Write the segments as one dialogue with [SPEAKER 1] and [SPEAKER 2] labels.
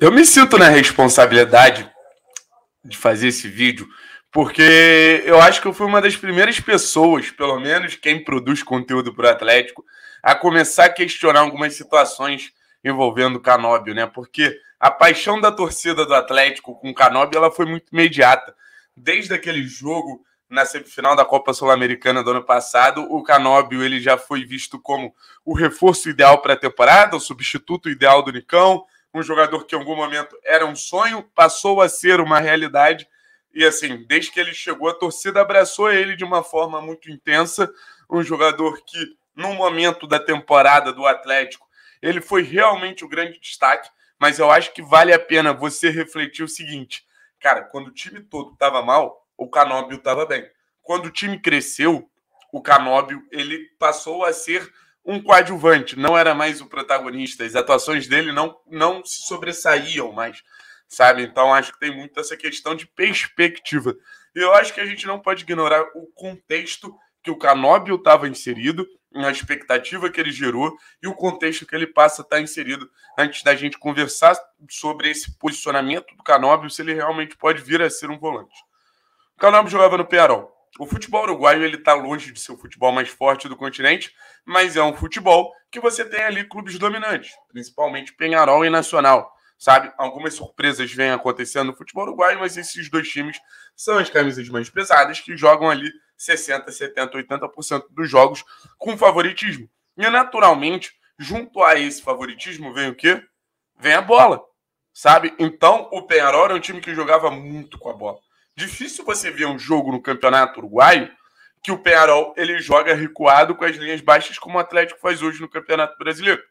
[SPEAKER 1] Eu me sinto na responsabilidade de fazer esse vídeo, porque eu acho que eu fui uma das primeiras pessoas, pelo menos quem produz conteúdo para o Atlético, a começar a questionar algumas situações envolvendo o Canóbio, né? Porque a paixão da torcida do Atlético com o Canóbio ela foi muito imediata. Desde aquele jogo na semifinal da Copa Sul-Americana do ano passado, o Canóbio ele já foi visto como o reforço ideal para a temporada, o substituto ideal do Nicão, um jogador que em algum momento era um sonho, passou a ser uma realidade. E assim, desde que ele chegou, a torcida abraçou ele de uma forma muito intensa. Um jogador que, no momento da temporada do Atlético, ele foi realmente o grande destaque. Mas eu acho que vale a pena você refletir o seguinte: cara, quando o time todo estava mal, o Canóbio estava bem. Quando o time cresceu, o Canóbio ele passou a ser um coadjuvante, não era mais o protagonista. As atuações dele não, não se sobressaíam mais, sabe? Então acho que tem muito essa questão de perspectiva. E eu acho que a gente não pode ignorar o contexto que o Canóbio estava inserido, a expectativa que ele gerou e o contexto que ele passa a estar tá inserido antes da gente conversar sobre esse posicionamento do Canóbio, se ele realmente pode vir a ser um volante. O Canóbio jogava no Pearol, o futebol uruguaio ele está longe de ser o futebol mais forte do continente, mas é um futebol que você tem ali clubes dominantes, principalmente Penharol e Nacional. Sabe, algumas surpresas vêm acontecendo no futebol uruguaio, mas esses dois times são as camisas mais pesadas que jogam ali 60, 70, 80% dos jogos com favoritismo. E naturalmente, junto a esse favoritismo vem o quê? Vem a bola. Sabe? Então, o Penharol é um time que jogava muito com a bola Difícil você ver um jogo no Campeonato Uruguaio que o Penarol ele joga recuado com as linhas baixas como o Atlético faz hoje no Campeonato Brasileiro.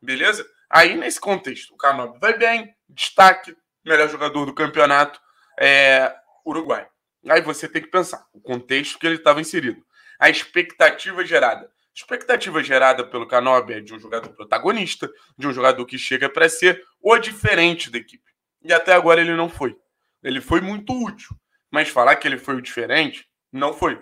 [SPEAKER 1] Beleza? Aí, nesse contexto, o Canobi vai bem, destaque, melhor jogador do campeonato é, Uruguai. Aí você tem que pensar o contexto que ele estava inserido. A expectativa gerada. A expectativa gerada pelo Canobi é de um jogador protagonista, de um jogador que chega para ser o diferente da equipe. E até agora ele não foi. Ele foi muito útil. Mas falar que ele foi o diferente, não foi.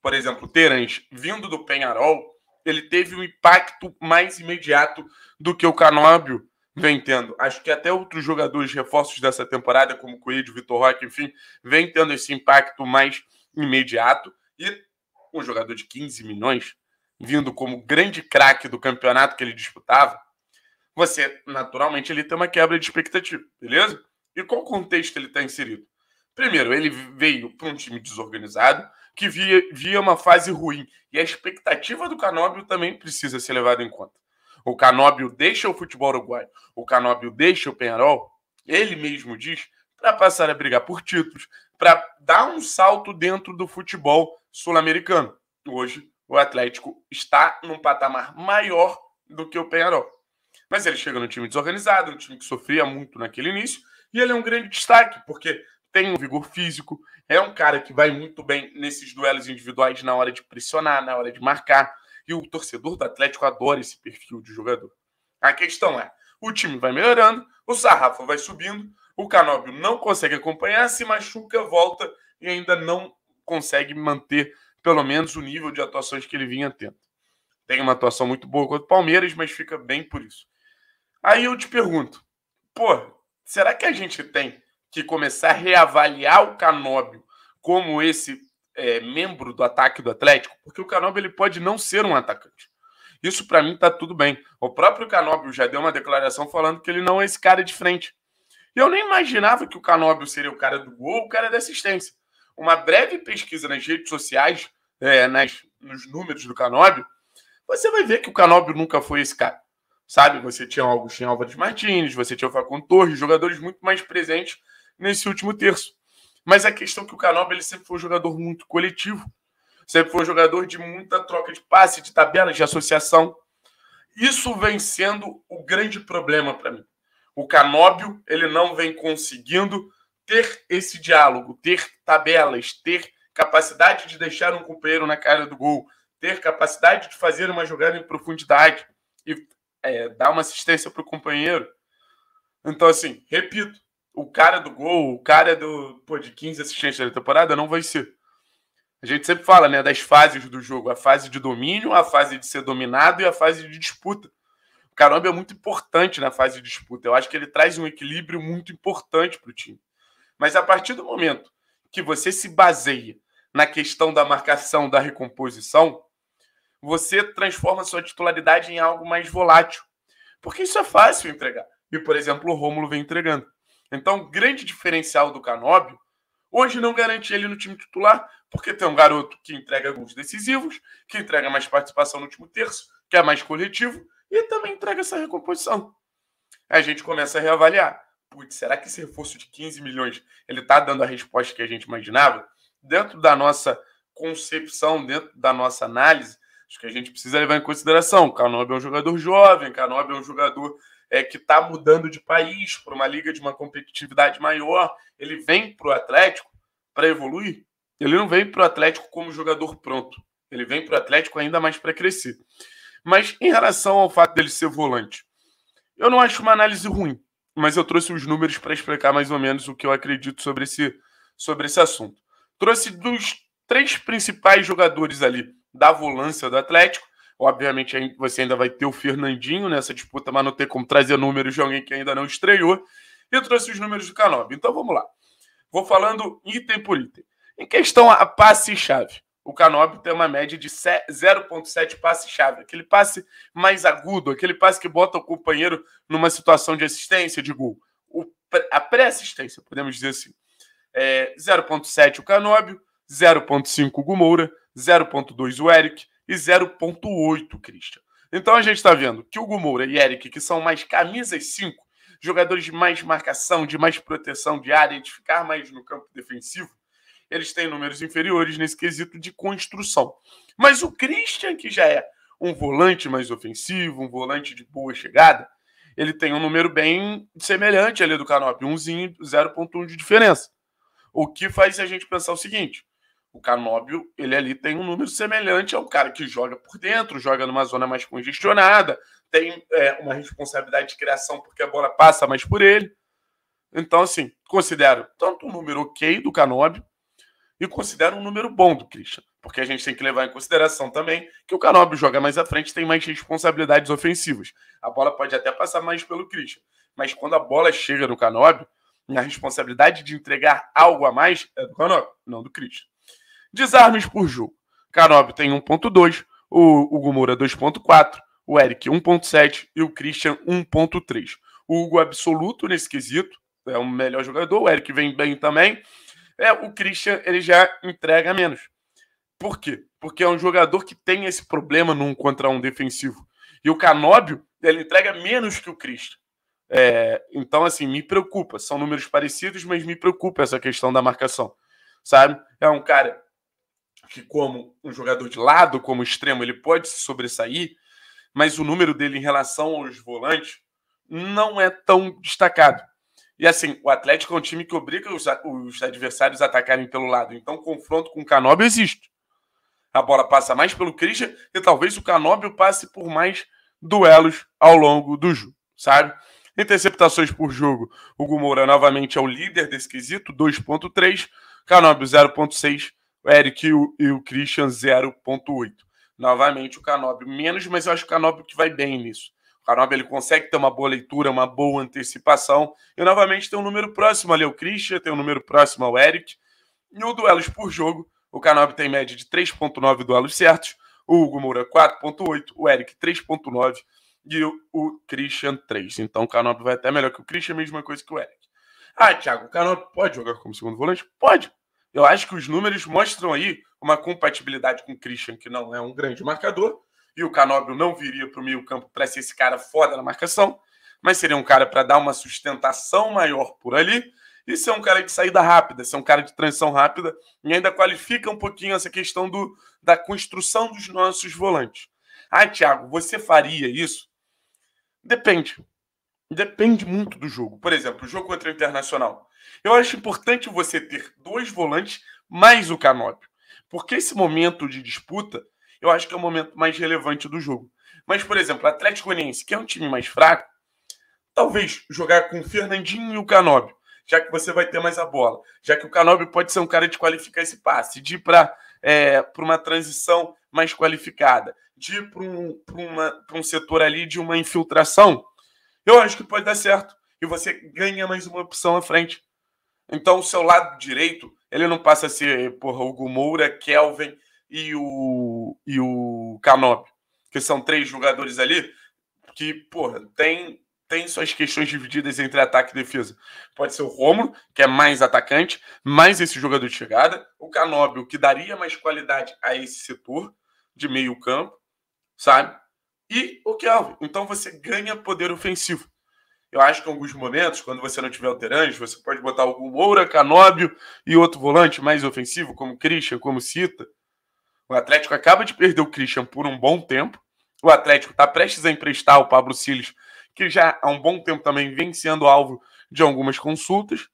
[SPEAKER 1] Por exemplo, Terence, vindo do Penharol, ele teve um impacto mais imediato do que o Canóbio vem tendo. Acho que até outros jogadores reforços dessa temporada, como Coelho, Vitor Roque, enfim, vem tendo esse impacto mais imediato. E um jogador de 15 milhões, vindo como grande craque do campeonato que ele disputava, você, naturalmente, ele tem uma quebra de expectativa, beleza? E qual contexto ele está inserido? Primeiro, ele veio para um time desorganizado, que via, via uma fase ruim. E a expectativa do Canóbio também precisa ser levada em conta. O Canóbio deixa o futebol uruguaio, o Canóbio deixa o Penharol, ele mesmo diz, para passar a brigar por títulos, para dar um salto dentro do futebol sul-americano. Hoje, o Atlético está num patamar maior do que o Penharol. Mas ele chega num time desorganizado, um time que sofria muito naquele início, e ele é um grande destaque, porque tem um vigor físico, é um cara que vai muito bem nesses duelos individuais na hora de pressionar, na hora de marcar. E o torcedor do Atlético adora esse perfil de jogador. A questão é: o time vai melhorando, o sarrafo vai subindo, o Canóbio não consegue acompanhar, se machuca, volta e ainda não consegue manter pelo menos o nível de atuações que ele vinha tendo. Tem uma atuação muito boa contra o Palmeiras, mas fica bem por isso. Aí eu te pergunto: pô, será que a gente tem que começar a reavaliar o Canóbio como esse é, membro do ataque do Atlético, porque o Canóbio ele pode não ser um atacante. Isso para mim tá tudo bem. O próprio Canóbio já deu uma declaração falando que ele não é esse cara de frente. E eu nem imaginava que o Canóbio seria o cara do gol, o cara da assistência. Uma breve pesquisa nas redes sociais, é, nas, nos números do Canóbio, você vai ver que o Canóbio nunca foi esse cara. Sabe? Você tinha o Agostinho Álvares Martins, você tinha o Facundo Torres, jogadores muito mais presentes nesse último terço. Mas a é questão é que o Canóbio ele sempre foi um jogador muito coletivo, sempre foi um jogador de muita troca de passe, de tabela, de associação. Isso vem sendo o grande problema para mim. O Canóbio ele não vem conseguindo ter esse diálogo, ter tabelas, ter capacidade de deixar um companheiro na cara do gol, ter capacidade de fazer uma jogada em profundidade e é, dar uma assistência para o companheiro. Então, assim, repito, o cara do gol, o cara do, pô, de 15 assistências da temporada não vai ser. A gente sempre fala, né, das fases do jogo, a fase de domínio, a fase de ser dominado e a fase de disputa. O Caramba é muito importante na fase de disputa. Eu acho que ele traz um equilíbrio muito importante para o time. Mas a partir do momento que você se baseia na questão da marcação, da recomposição, você transforma sua titularidade em algo mais volátil. Porque isso é fácil entregar. E, por exemplo, o Rômulo vem entregando. Então, o grande diferencial do Canóbio hoje não garante ele no time titular, porque tem um garoto que entrega gols decisivos, que entrega mais participação no último terço, que é mais coletivo, e também entrega essa recomposição. Aí a gente começa a reavaliar. Putz, será que esse reforço de 15 milhões ele está dando a resposta que a gente imaginava? Dentro da nossa concepção, dentro da nossa análise, acho que a gente precisa levar em consideração. O Canobi é um jogador jovem, Canobi é um jogador é, que está mudando de país para uma liga de uma competitividade maior, ele vem para o Atlético para evoluir. Ele não vem para o Atlético como jogador pronto. Ele vem para o Atlético ainda mais para crescer. Mas em relação ao fato dele ser volante, eu não acho uma análise ruim, mas eu trouxe os números para explicar mais ou menos o que eu acredito sobre esse, sobre esse assunto. Trouxe dos três principais jogadores ali da volância do Atlético, Obviamente, você ainda vai ter o Fernandinho nessa disputa, mas não tem como trazer números de alguém que ainda não estreou. E trouxe os números do Canob. Então vamos lá. Vou falando item por item. Em questão a passe-chave, o Canob tem uma média de 0,7 passe-chave. Aquele passe mais agudo, aquele passe que bota o companheiro numa situação de assistência, de gol. O, a pré-assistência, podemos dizer assim. É, 0,7 o Canóbio, 0,5 o Gumoura, 0,2 o Eric, e 0,8, Christian. Então a gente está vendo que o Gumoura e Eric, que são mais camisas 5, jogadores de mais marcação, de mais proteção de área, de ficar mais no campo defensivo, eles têm números inferiores nesse quesito de construção. Mas o Christian, que já é um volante mais ofensivo, um volante de boa chegada, ele tem um número bem semelhante ali do Canop, umzinho, 0.1 de diferença. O que faz a gente pensar o seguinte: o Canóbio, ele ali tem um número semelhante ao cara que joga por dentro, joga numa zona mais congestionada, tem é, uma responsabilidade de criação porque a bola passa mais por ele. Então, assim, considero tanto um número ok do Canóbio e considero um número bom do Christian. Porque a gente tem que levar em consideração também que o Canóbio joga mais à frente tem mais responsabilidades ofensivas. A bola pode até passar mais pelo Christian. Mas quando a bola chega no Canóbio, a responsabilidade de entregar algo a mais é do Canóbio, não do Christian desarmes por jogo. Canob tem 1.2, o, Gumura 2.4, o Eric 1.7 e o Christian 1.3. O Hugo absoluto nesse quesito, é o melhor jogador, o Eric vem bem também. É, o Christian ele já entrega menos. Por quê? Porque é um jogador que tem esse problema num contra um defensivo. E o Canóbio, ele entrega menos que o Christian. É, então, assim, me preocupa. São números parecidos, mas me preocupa essa questão da marcação. Sabe? É um cara que, como um jogador de lado, como extremo, ele pode se sobressair, mas o número dele em relação aos volantes não é tão destacado. E assim, o Atlético é um time que obriga os, os adversários a atacarem pelo lado. Então, confronto com o Canóbio existe. A bola passa mais pelo Christian e talvez o Canóbio passe por mais duelos ao longo do jogo, sabe? Interceptações por jogo. O Moura novamente é o líder desse quesito, 2.3. Canóbio 0.6 o Eric e o, e o Christian 0.8. Novamente o Canob menos, mas eu acho que o Canob que vai bem nisso. O Canob ele consegue ter uma boa leitura, uma boa antecipação. E novamente tem um número próximo ali ao Christian, tem um número próximo ao Eric. E o duelos por jogo, o Canob tem média de 3.9 duelos certos, o Hugo Moura 4.8, o Eric 3.9 e o, Christian 3. Então o Canob vai até melhor que o Christian, mesma coisa que o Eric. Ah, Thiago, o Canob pode jogar como segundo volante? Pode. Eu acho que os números mostram aí uma compatibilidade com o Christian, que não é um grande marcador, e o Canóbio não viria para o meio campo para ser esse cara foda na marcação, mas seria um cara para dar uma sustentação maior por ali e ser um cara de saída rápida, ser um cara de transição rápida, e ainda qualifica um pouquinho essa questão do, da construção dos nossos volantes. Ah, Thiago, você faria isso? Depende. Depende muito do jogo. Por exemplo, o jogo contra o Internacional. Eu acho importante você ter dois volantes mais o Canópio, porque esse momento de disputa, eu acho que é o momento mais relevante do jogo. Mas, por exemplo, o Atlético Goianiense, que é um time mais fraco, talvez jogar com o Fernandinho e o Canóbio, já que você vai ter mais a bola, já que o Canóbio pode ser um cara de qualificar esse passe, de ir para é, uma transição mais qualificada, de ir para um, um setor ali de uma infiltração, eu acho que pode dar certo. E você ganha mais uma opção à frente. Então, o seu lado direito, ele não passa a ser porra, o Gumoura, Kelvin e o, e o Canop, que são três jogadores ali que, porra, tem, tem suas questões divididas entre ataque e defesa. Pode ser o Romulo, que é mais atacante, mais esse jogador de chegada, o Canóbio, que daria mais qualidade a esse setor de meio campo, sabe? E o Kelvin. Então você ganha poder ofensivo. Eu acho que em alguns momentos, quando você não tiver alterantes, você pode botar o Moura, Canóbio e outro volante mais ofensivo, como Christian, como Cita. O Atlético acaba de perder o Christian por um bom tempo. O Atlético está prestes a emprestar o Pablo Siles, que já há um bom tempo também vem sendo alvo de algumas consultas.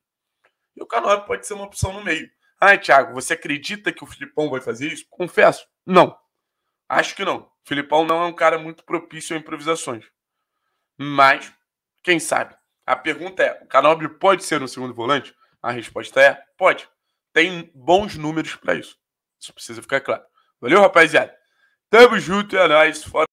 [SPEAKER 1] E o Canóbio pode ser uma opção no meio. Ah, Thiago, você acredita que o Filipão vai fazer isso? Confesso, não. Acho que não. O Filipão não é um cara muito propício a improvisações. Mas quem sabe? A pergunta é: o Canobre pode ser um segundo volante? A resposta é: pode. Tem bons números para isso. Isso precisa ficar claro. Valeu, rapaziada. Tamo junto, é nóis. Fora.